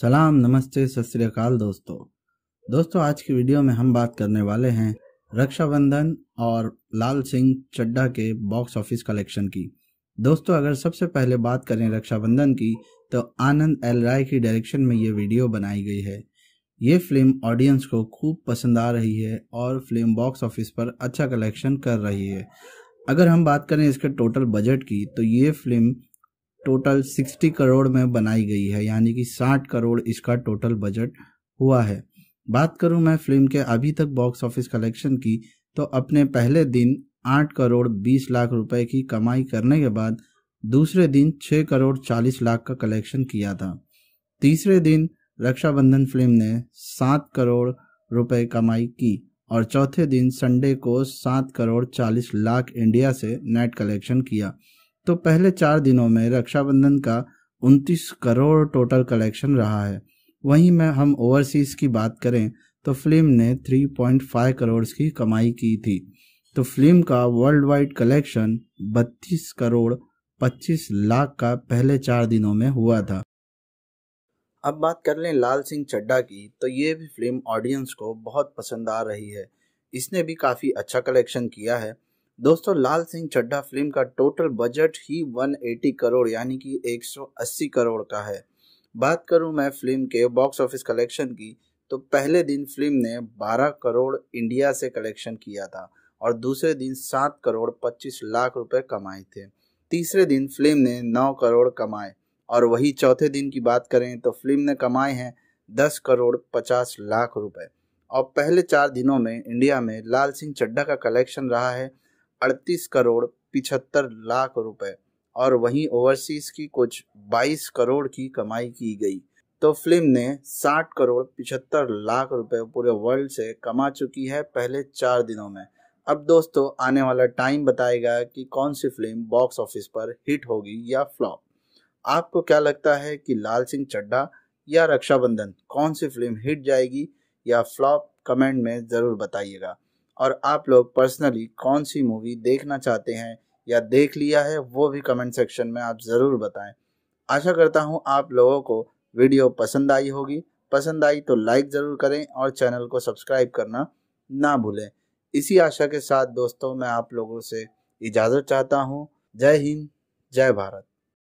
सलाम नमस्ते सत श्रीकाल दोस्तों दोस्तों आज की वीडियो में हम बात करने वाले हैं रक्षाबंधन और लाल सिंह चड्डा के बॉक्स ऑफिस कलेक्शन की दोस्तों अगर सबसे पहले बात करें रक्षाबंधन की तो आनंद एल राय की डायरेक्शन में ये वीडियो बनाई गई है ये फिल्म ऑडियंस को खूब पसंद आ रही है और फिल्म बॉक्स ऑफिस पर अच्छा कलेक्शन कर रही है अगर हम बात करें इसके टोटल बजट की तो ये फिल्म टोटल 60 करोड़ में बनाई गई है यानी कि 60 करोड़ इसका टोटल बजट हुआ है बात करूं मैं फिल्म के अभी तक बॉक्स ऑफिस कलेक्शन की तो अपने पहले दिन 8 करोड़ 20 लाख रुपए की कमाई करने के बाद दूसरे दिन 6 करोड़ 40 लाख का कलेक्शन किया था तीसरे दिन रक्षाबंधन फिल्म ने 7 करोड़ रुपए कमाई की और चौथे दिन संडे को 7 करोड़ 40 लाख इंडिया से नेट कलेक्शन किया तो पहले चार दिनों में रक्षाबंधन का 29 करोड़ टोटल कलेक्शन रहा है वहीं में हम ओवरसीज़ की बात करें तो फिल्म ने 3.5 करोड़ की कमाई की थी तो फिल्म का world wide collection 32 crore 25 lakh का पहले चार दिनों में हुआ था अब बात कर लें लाल सिंह चड्डा की तो ये भी फिल्म ऑडियंस को बहुत पसंद आ रही है इसने भी काफ़ी अच्छा कलेक्शन किया है दोस्तों लाल सिंह चड्ढा फिल्म का टोटल बजट ही 180 करोड़ यानी कि 180 करोड़ का है बात करूं मैं फिल्म के बॉक्स ऑफिस कलेक्शन की तो पहले दिन फिल्म ने 12 करोड़ इंडिया से कलेक्शन किया था और दूसरे दिन 7 करोड़ 25 लाख रुपए कमाए थे तीसरे दिन फिल्म ने 9 करोड़ कमाए और वही चौथे दिन की बात करें तो फिल्म ने कमाए हैं 10 करोड़ 50 लाख रुपए और पहले चार दिनों में इंडिया में लाल सिंह चड्ढा का कलेक्शन रहा है अड़तीस करोड़ पिछहत्तर लाख रुपए और वहीं ओवरसीज की कुछ 22 करोड़ की कमाई की गई तो फिल्म ने 60 करोड़ पिछहत्तर लाख रुपए पूरे वर्ल्ड से कमा चुकी है पहले चार दिनों में अब दोस्तों आने वाला टाइम बताएगा कि कौन सी फिल्म बॉक्स ऑफिस पर हिट होगी या फ्लॉप आपको क्या लगता है कि लाल सिंह चड्ढा या रक्षाबंधन कौन सी फिल्म हिट जाएगी या फ्लॉप कमेंट में ज़रूर बताइएगा और आप लोग पर्सनली कौन सी मूवी देखना चाहते हैं या देख लिया है वो भी कमेंट सेक्शन में आप ज़रूर बताएं आशा करता हूँ आप लोगों को वीडियो पसंद आई होगी पसंद आई तो लाइक ज़रूर करें और चैनल को सब्सक्राइब करना ना भूलें इसी आशा के साथ दोस्तों मैं आप लोगों से इजाज़त चाहता हूँ जय हिंद जय भारत